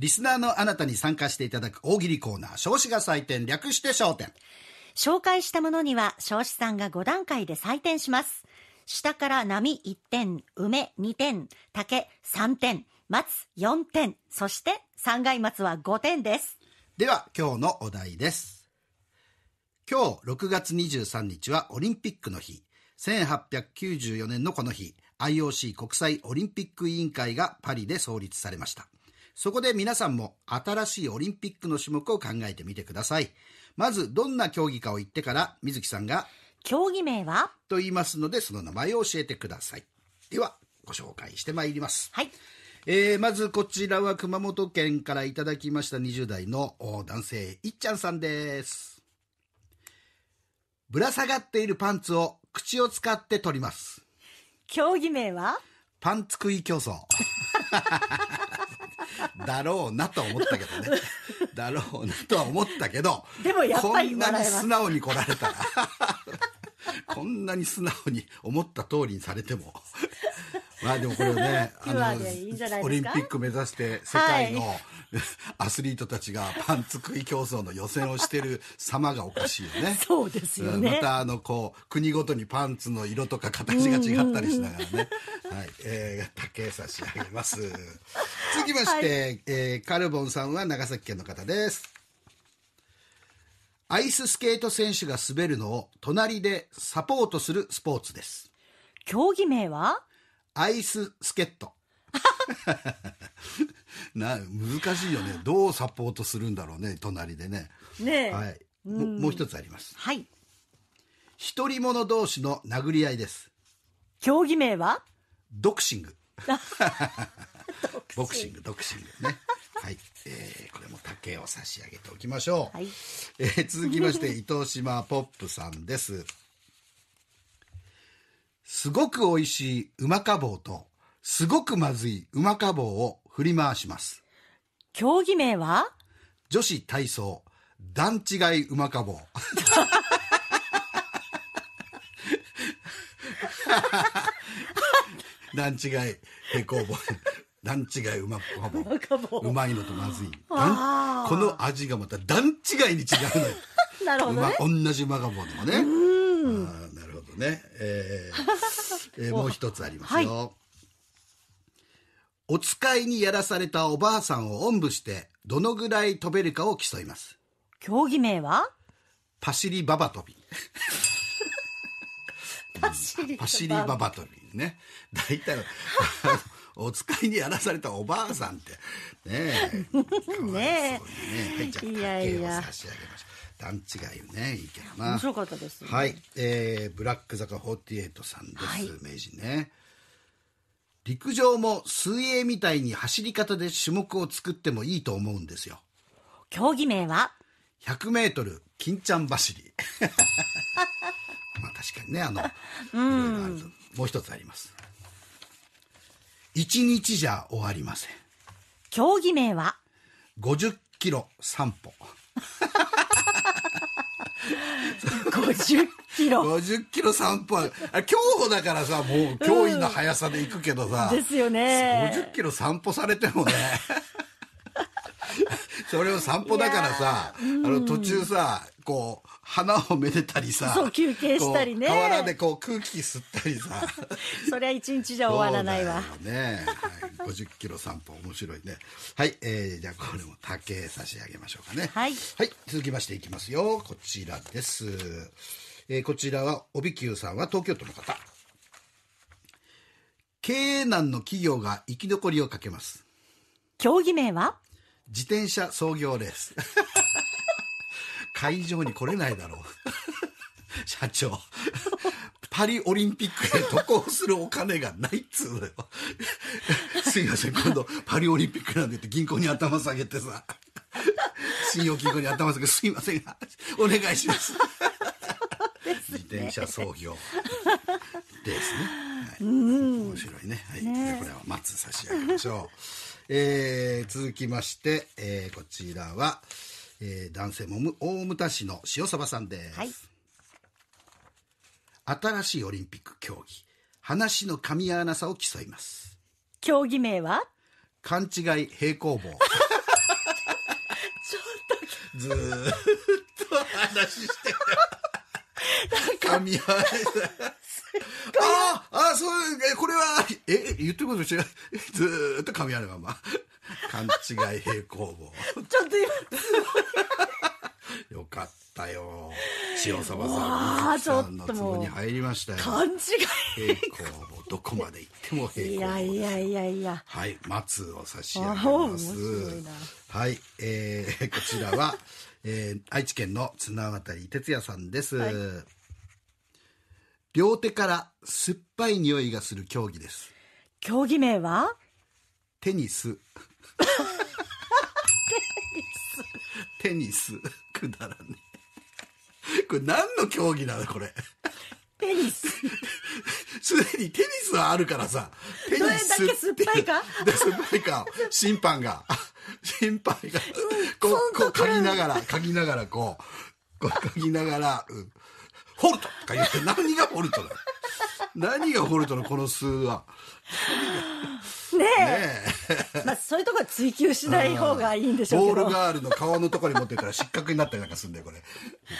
リスナーのあなたに参加していただく大喜利コーナー、少子が採点、略して焦点。紹介したものには、少子さんが5段階で採点します。下から波1点、梅2点、竹3点、松4点、そして三階松は5点です。では、今日のお題です。今日6月23日はオリンピックの日。1894年のこの日、IOC 国際オリンピック委員会がパリで創立されました。そこで皆さんも新しいオリンピックの種目を考えてみてください。まず、どんな競技かを言ってから、水木さんが、競技名はと言いますので、その名前を教えてください。では、ご紹介してまいります。はい。えー、まずこちらは熊本県からいただきました20代の男性、いっちゃんさんです。ぶら下がっているパンツを口を使って取ります。競技名はパンツ食い競争。だろうなとは思ったけどね。だろうなとは思ったけど、でもやっぱりこんなに素直に来られたら、こんなに素直に思った通りにされても、まあでもこれね、あの、オリンピック目指して世界の、はい、アスリートたちがパンツ食い競争の予選をしてる様がおかしいよね。そうですよね。またあの、こう、国ごとにパンツの色とか形が違ったりしながらね。はい。えー、竹差し上げます。続きまして、はい、えー、カルボンさんは長崎県の方です。アイススケート選手が滑るのを隣でサポートするスポーツです。競技名はアイススケット。な難しいよねどうサポートするんだろうね隣でねねはい、ももう一つありますはい独り者同士の殴り合いです競技名はドクシングボクシングド クシングねはい、えー、これも竹を差し上げておきましょう、はいえー、続きまして伊藤 島ポップさんですすごく美味しい馬かぼうと、すごくまずい馬かぼうを振り回します。競技名は女子体操、段違い馬かぼう。段違い平行棒。段違い馬まか棒。赤うまいのとまずい。この味がまた段違いに違うのよ。なるほどね。同じ馬かぼうでもね。なるほどね。えーえー、もう一つありますよ、はい、お使いにやらされたおばあさんをおんぶしてどのぐらい飛べるかを競います競技名はパシリババ飛び パシリパシリババ飛びね大体お使いにやらされたおばあさんってねえねえ、ね、はい、じゃあい差し上げました段違いねいいけどな面白かったです、ね、はい、えー、ブラック坂48さんです、はい、名人ね陸上も水泳みたいに走り方で種目を作ってもいいと思うんですよ競技名は 100m 金ちゃん走り まあ確かにねあの、うん、もう一つあります一日じゃ終わりません競技名は50キロ散歩50キロ。50キロ散歩は、競歩だからさ、もう驚異の速さで行くけどさ。ですよね。50キロ散歩されてもね。それを散歩だからさ、あの途中さ、こう、花をめでたりさ。そう、休憩したりね。河原でこう空気吸ったりさ。そりゃ一日じゃ終わらないわ。ね。はい50キロ散歩面白いねはい、えー、じゃあこれも竹差し上げましょうかね、はい、はい、続きましていきますよこちらです、えー、こちらは帯久さんは東京都の方経営難の企業が生き残りをかけます競技名は自転車創業レース 会場に来れないだろう 社長パリオリンピックで渡航するお金がないっつうのよすいません今度パリオリンピックなんでって銀行に頭下げてさ 信用金庫に頭下げてすいませんお願いします自転車操業ですね、はい、面白いね,、はい、ねこれは松差し上げましょう、えー、続きまして、えー、こちらは、えー、男性もむ大牟田市の塩鯖さんです、はい、新しいオリンピック競技話の噛み合わなさを競います競技名は勘違い平行棒ちょっとずーっと話してか噛み合わせたあああそうえこれはえ言ってること違うずーっと噛み合わなまま勘違い平行棒ちょっと今すごいよかったしたよ塩沢さんさんの壺に入りましたよ勘違いどこまで行っても平行いやいやいやいやはい松を差し上げますはい、えー、こちらは、えー、愛知県の綱渡哲也さんです、はい、両手から酸っぱい匂いがする競技です競技名はテニス。テニステニスくだらね これ何の競技なのこれ。テニス。すでにテニスはあるからさ。テニス。どれだけ酸っぱいか酸っぱいか。審判が。審判が。こう、こう、嗅ぎながら、嗅ぎながら、こう。こう、嗅ぎながら、うん。ホルトとか言って、何がホルトだ何がホルトのこの数は。ねえまあそういうところ追求しない方がいいんでしょうけどボールガールの顔のところに持ってたら失格になったりなんかするんだよこれ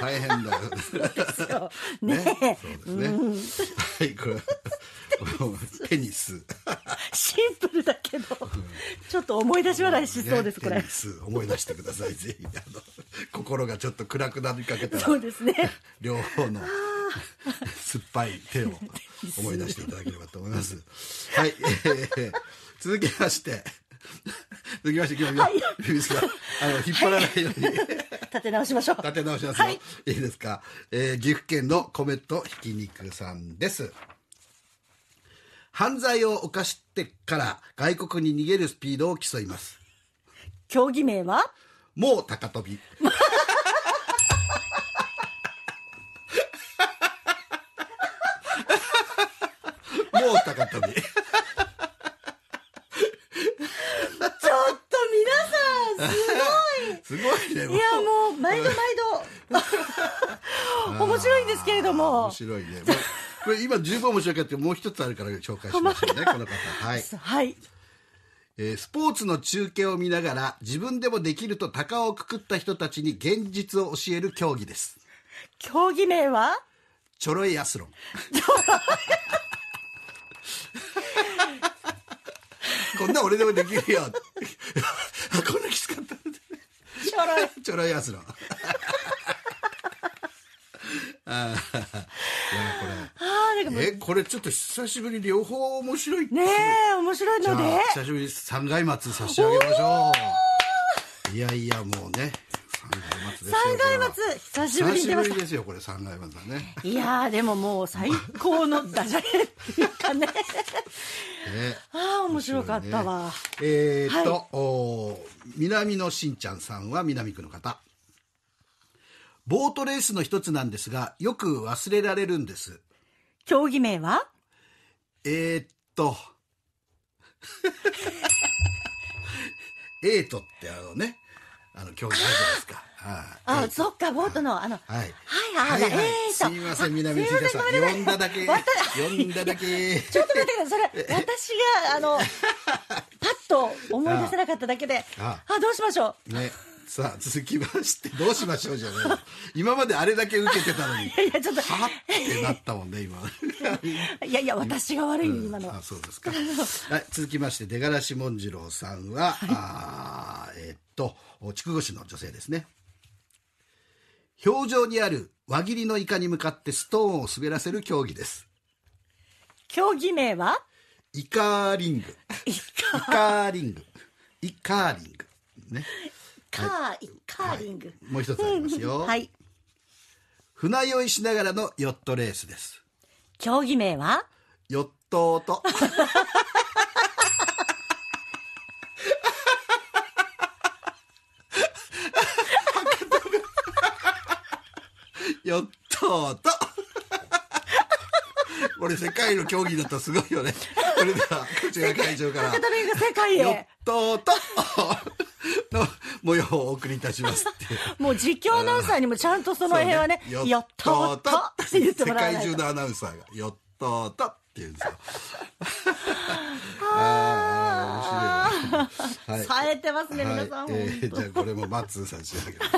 大変だよねねそうですね、はいこれテニスシンプルだけど、ちょっと思い出し笑いしそうです、これテニス思い出してくださいぜひあの心がちょっと暗くなりかけたらそうですね両方の 酸っぱい手を思い出していただければと思います。はい、えー、続きまして、続きまして今日、はい、あの引っ張らないように、はい、立て直しましょう。立て直しますよ。はい、いいですか、えー、岐阜県の米とひき肉さんです。犯罪を犯してから外国に逃げるスピードを競います。競技名はもう高飛び。したかっに。ちょっと皆さん、すごい。すごいね。いや、もう、毎度毎度。面白いんですけれども。面白いね。これ今十分面白いけどもう一つあるから紹介しましょうね、この方。はい。はい。えー、スポーツの中継を見ながら自分でもできると鷹をくくった人たちに現実を教える競技です。競技名はチョロイアスロン。こんな俺でもできるよ こんなきつかったちょろいちょろいやつら あこれえこれちょっと久しぶり両方面白いねえ面白いので久しぶり三回末差し上げましょういやいやもうね三階松久しぶりに出ましたですよこれ三階松だねいやでももう最高のダジャレっていうかね ねああ面白かったわ、ね、えー、っと、はい、お南のしんちゃんさんは南区の方ボートレースの一つなんですがよく忘れられるんです競技名はえー、っと エイトってあのねあの競技あるじゃないですかあ、そっか、ボートの、あの、はい、はい、はい、えーすみません、南千さん。呼んだだけ。呼んだだけ。ちょっと待ってください、それ、私が、あの、パッと思い出せなかっただけで、あ、どうしましょう。ね。さあ続きましてどうしましょうじゃない今まであれだけ受けてたのに いやちょっとはってなったもんね今いやいや私が悪い、今のあそうですか、はい、続きまして出がらしもんじろうさんは、はあえっと筑後市の女性ですね氷上にある輪切りのイカに向かってストーンを滑らせる競技です競技名はイカーリングイカーリングイカーリングねカー、はい、イカーリング、はい、もう一つありますよ はい船酔いしながらのヨットレースです競技名はヨットと よっとーと。これ世界の競技だったらすごいよね。それでは、こちら会場から。世界へ。よっとーと。の模様をお送りいたしますもう実況アナウンサーにもちゃんとその辺はね、ねよっとーと世界中のアナウンサーが、よっとーとって言うんですよ。冴えてますね、はい、皆さん、えー、じゃあこれも松さん上げま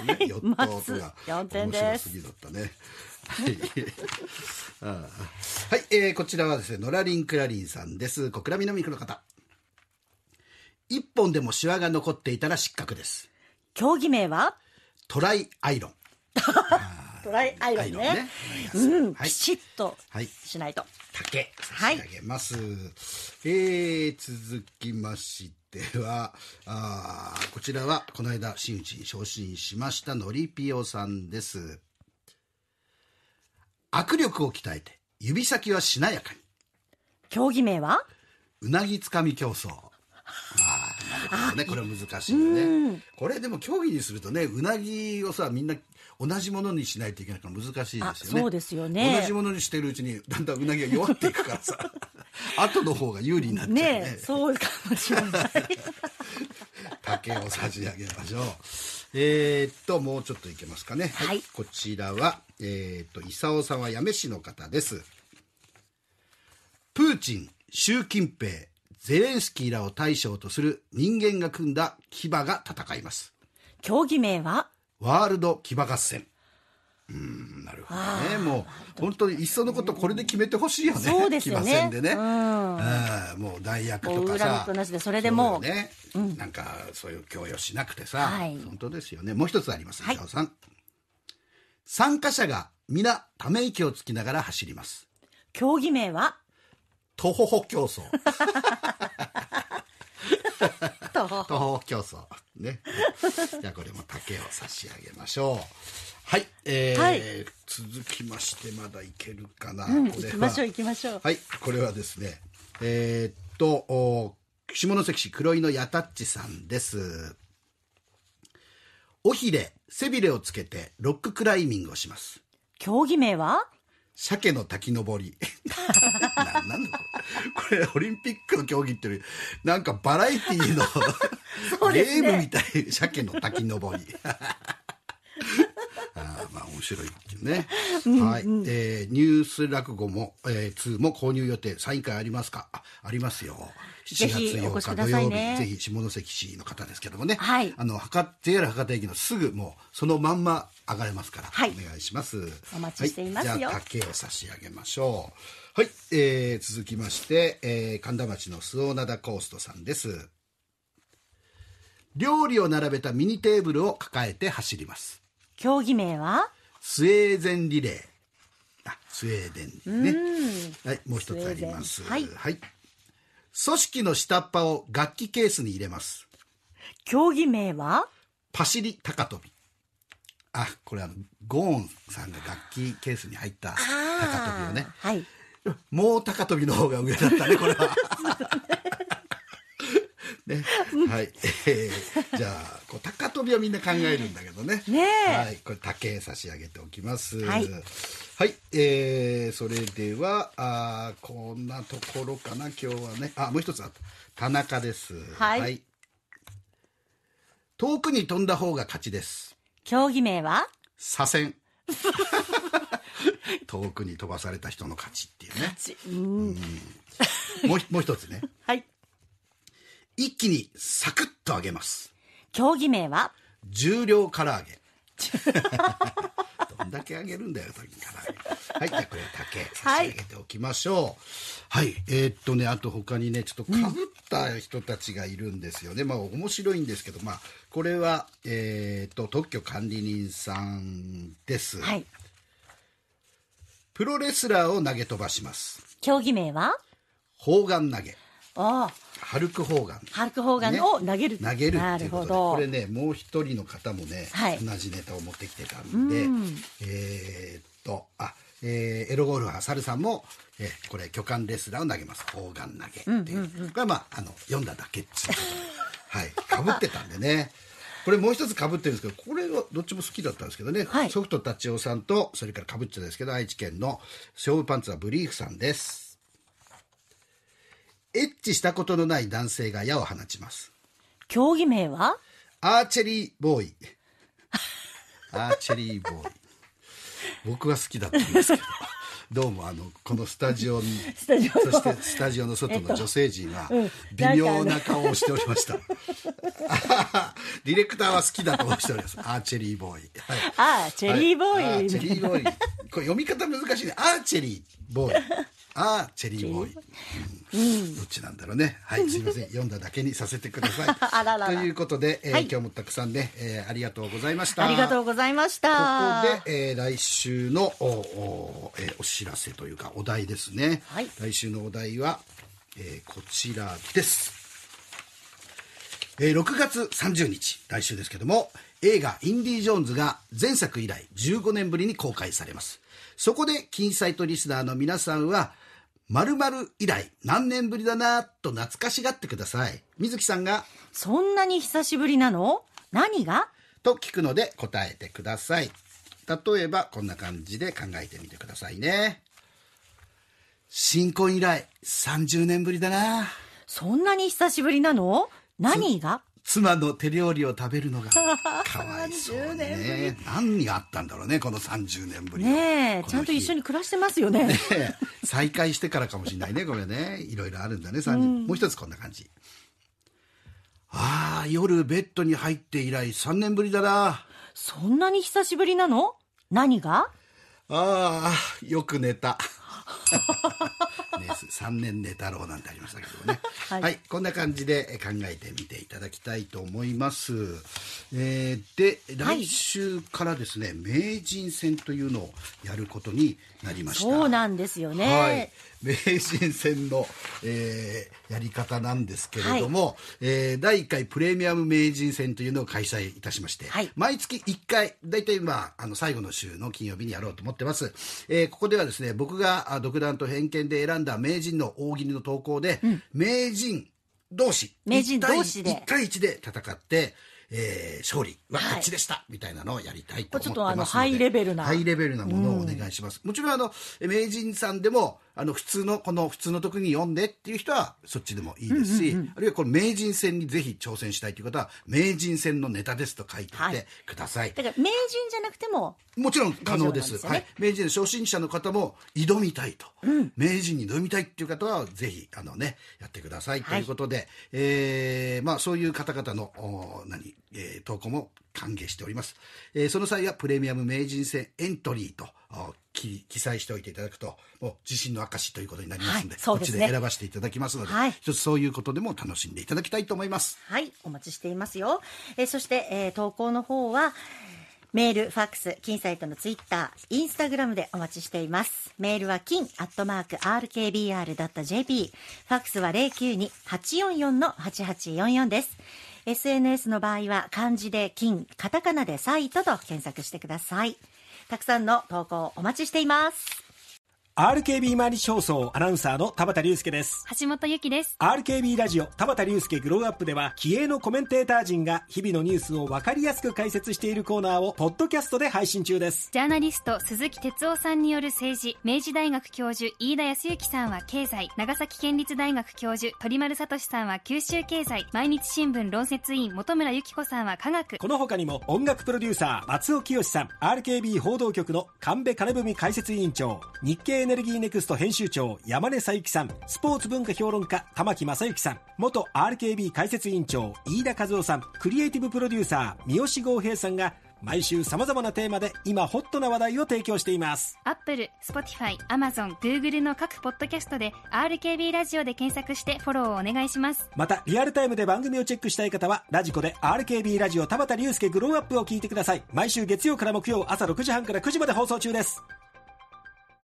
すね、はい、点面白すぎだったねはい、はいえー、こちらはですねノラリン・クラリンさんです小倉南区の方一本でもシワが残っていたら失格です競技名はトライアイロン トライアイロンね、ね、うん、はい、きちっとしないと、はい竹差し上げます。はい、えー、続きまして。はあこちらはこの間真打に昇進しましたのりぴよさんです握力を鍛えて指先はしなやかに競技名はうなぎつかみ競争 ねこれ難しいよね、これでも競技にするとねうなぎをさみんな同じものにしないといけないから難しいですよねそうですよね同じものにしてるうちにだんだんうなぎが弱っていくからさ 後の方が有利になっちゃうねねそうかもしれない 竹を差し上げましょうえー、っともうちょっといけますかね、はい、はい、こちらはえー、っと功さんは八女市の方ですプーチン習近平ゼレンスキーらを対象とする人間が組んだ騎馬が戦います競技名はワールド騎馬合戦うんなるほどねもう本当にいっそのことこれで決めてほしいよねそうですよね騎馬戦でね、うん、もう代役とかさそれでもうね、うん、なんかそういう供与しなくてさ、はい、本当ですよねもう一つあります伊沢さん、はい、参加者が皆ため息をつきながら走ります競技名は徒歩競争。徒歩競争。ね。じゃあこれも竹を差し上げましょう。はい。えー、はい、続きましてまだいけるかな。うん、行きましょう行きましょう。はい。これはですね、えー、っと、お下関市黒井のやたっちさんです。尾ひれ、背びれをつけてロッククライミングをします。競技名は鮭の滝登り。な なんだこれ。これ、オリンピックの競技っていうより、なんかバラエティーの ね、ゲームみたい、鮭の滝登り。あまあ面白いっていうねはいえー、ニュース落語も、えー、2も購入予定サイン会ありますかあありますよ7月8日土曜日、ね、ぜひ下関市の方ですけどもね、はい、あの博 JR 博多駅のすぐもうそのまんま上がれますから、はい、お願いしますお待ちしていますよ、はい、じゃあ竹を差し上げましょうはい、えー、続きまして、えー、神田町の須尾灘コーストさんです料理を並べたミニテーブルを抱えて走ります競技名はスウェーデンリレー。あ、スウェーデンリレーね。はい、もう一つあります。はい、はい。組織の下っ端を楽器ケースに入れます。競技名はパシリ高跳び。あ、これあの、ゴーンさんが楽器ケースに入った高跳びをね。はい。もう高跳びの方が上だったね、これは。ね、はい、えー、じゃあこう高跳びをみんな考えるんだけどね ねはいこれ竹差し上げておきますはい、はい、えー、それではあこんなところかな今日はねあもう一つあった田中です、はい、はい、遠くに飛んだ方が勝ちです競技名は左遷 遠くに飛ばされた人の勝ちっていうね。うん、もうもう一つね。はい。一気にサクッと揚げます。競技名は重量唐揚げ。どんだけ揚げるんだよ、鶏唐揚げ。はい、じゃあこれだけ差し上げておきましょう。はい、えーっとね、あと他にね、ちょっとかぶった人たちがいるんですよね。まあ面白いんですけど、まあ、これは、えーっと、特許管理人さんです。はいプロレスラーを投げ飛ばします。競技名は砲丸投げ。ハルク・ホーガン。ハルク・ホーガンを投げる。投げるっていうことで、これね、もう一人の方もね、同じネタを持ってきてたんで、えっと、あ、えー、エロゴルファー、サルさんも、えー、これ、巨漢レスラーを投げます。砲丸投げっていう。これはまあ、あの、読んだだけっつうはい。かぶってたんでね。これもう一つかぶってるんですけど、これはどっちも好きだったんですけどね。はい、ソフトチ夫さんと、それからかぶっちゃですけど、愛知県の勝負パンツはブリーフさんです。エッチしたことのない男性が矢を放ちます。競技名はアーチェリーボーイ。アーチェリーボーイ。僕は好きだったんですけど。どうもあのこのスタジオにそしてスタジオの外の女性陣は微妙な顔をしておりました。ディレクターは好きだとしております。アーチェリーボーイ。はい、あーチェリーボーイ。はい、ーチェリーボーイ。これ読み方難しいね。アーチェリーボーイ。ああチェリーボーイ、うん、どっちなんだろうねはい すいません読んだだけにさせてくださいということで、えー、はい、今日もたくさんね、えー、ありがとうございましたありがとうございましたここで、えー、来週のおお,、えー、お知らせというかお題ですね、はい、来週のお題は、えー、こちらですえー、6月30日、来週ですけども、映画「インディ・ジョーンズ」が前作以来15年ぶりに公開されます。そこで、金サイトリスナーの皆さんは、〇〇以来、何年ぶりだなと懐かしがってください。水木さんが、そんなに久しぶりなの何がと聞くので答えてください。例えば、こんな感じで考えてみてくださいね。新婚以来、30年ぶりだなそんなに久しぶりなの何が妻の手料理を食べるのが かわいそうね何があったんだろうねこの30年ぶりねちゃんと一緒に暮らしてますよね 再会してからかもしれないねこれねいろいろあるんだね30、うん、もう一つこんな感じああ夜ベッドに入って以来3年ぶりだなそんなに久しぶりなの何がああよく寝た レ3 年寝太郎なんてありましたけどね、はい、はい、こんな感じで考えてみていただきたいと思います、えー、で来週からですね、はい、名人戦というのをやることになりましたそうなんですよね、はい名人戦の、えー、やり方なんですけれども、はい、えー、第1回プレミアム名人戦というのを開催いたしまして、はい、毎月1回、大体まあ、あの、最後の週の金曜日にやろうと思ってます。えー、ここではですね、僕が独断と偏見で選んだ名人の大喜利の投稿で、うん、名人同士、名人同士で1対 ,1 対1で戦って、えー、勝利は勝ちでした、はい、みたいなのをやりたいと思ってますのでちょっとあのハイレベルなハイレベルなものをお願いします、うん、もちろんあの名人さんでもあの普通のこの普通の時に読んでっていう人はそっちでもいいですし、うんうんうん、あるいはこの名人戦にぜひ挑戦したいという方は名人戦のネタですと書いていてください、はい、だから名人じゃなくてももちろん可能です、ね、はい、名人初心者の方も挑みたいと、うん、名人に挑みたいっていう方はぜひあのねやってくださいということで、はい、えー、まあそういう方々のお何、えー、投稿も歓迎しております。えー、その際はプレミアム名人戦エントリーと記載しておいていただくと、もう自身の証ということになりますので、はい、そでね、こっちで選ばせていただきますので、はい、一つそういうことでも楽しんでいただきたいと思います。はい、お待ちしていますよ。えー、そして、えー、投稿の方は、メール、ファックス、金サイトのツイッター、インスタグラムでお待ちしています。メールは金アットマーク RKBR.jp、ファックスは092-844-8844です。SNS の場合は漢字で金、カタカナでサイトと検索してください。たくさんの投稿お待ちしています。RKB 毎日放送アナウンサーの田畑隆介です橋本由紀です RKB ラジオ田畑隆介グローアップでは気鋭のコメンテーター陣が日々のニュースを分かりやすく解説しているコーナーをポッドキャストで配信中ですジャーナリスト鈴木哲夫さんによる政治明治大学教授飯田康之さんは経済長崎県立大学教授鳥丸聡さんは九州経済毎日新聞論説委員本村由紀子さんは科学この他にも音楽プロデューサー松尾清さん RKB 報道局の神戸金文解説委員長日経エネルギーネクスト編集長山根佐伯さんスポーツ文化評論家玉木正之さん元 RKB 解説委員長飯田和夫さんクリエイティブプロデューサー三好剛平さんが毎週さまざまなテーマで今ホットな話題を提供していますアップル、スポティファイ、アマゾン、グーグルの各ポッドキャストで RKB ラジオで検索してフォローをお願いしますまたリアルタイムで番組をチェックしたい方はラジコで RKB ラジオ田畑隆介グローアップを聞いてください毎週月曜から木曜朝6時半から9時まで放送中です